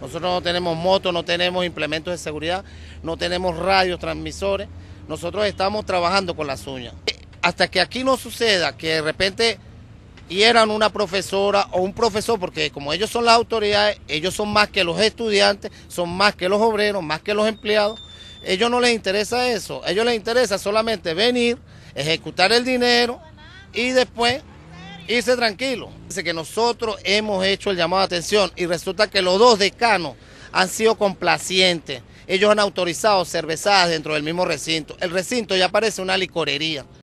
Nosotros no tenemos motos, no tenemos implementos de seguridad, no tenemos radios, transmisores. Nosotros estamos trabajando con las uñas. Hasta que aquí no suceda que de repente hieran una profesora o un profesor, porque como ellos son las autoridades, ellos son más que los estudiantes, son más que los obreros, más que los empleados. Ellos no les interesa eso, ellos les interesa solamente venir, ejecutar el dinero y después irse tranquilo. Dice que nosotros hemos hecho el llamado de atención y resulta que los dos decanos han sido complacientes. Ellos han autorizado cervezadas dentro del mismo recinto. El recinto ya parece una licorería.